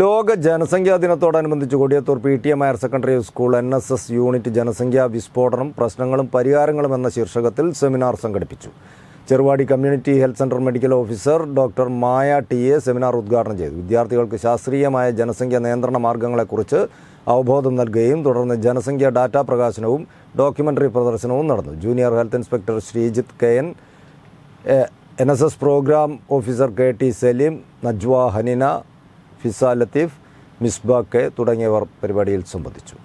ലോക ജനസംഖ്യാ ദിനത്തോടനുബന്ധിച്ച് Kodiyathur P T M higher secondary school N S S unit ജനസംഖ്യാ വിസ്ഫോടനം പ്രശ്നങ്ങളും പരിഹാരങ്ങളും എന്ന ശീർഷകത്തിൽ സെമിനാർ സംഘടിപ്പിച്ചു Cheruvadi community health centre medical officer doctor Maya T A seminar ഉദ്ഘാടനം ചെയ്തു വിദ്യാർത്ഥികൾക്ക് ശാസ്ത്രീയമായ ജനസംഖ്യ നിയന്ത്രണ മാർഗങ്ങളെക്കുറിച്ച് അവബോധം നൽകുകയും തുടർന്ന് ജനസംഖ്യ ഡാറ്റ പ്രകാശനവും ഡോക്യുമെൻ്ററി പ്രദർശനവും നടന്നു junior health inspector Sreejith K N N S S programme officer K T Saleem Najwa Hanina Fiza Latheef മിസ്ബാക്കെ തുടങ്ങിയവർ പരിപാടിയിൽ സംബന്ധിച്ചു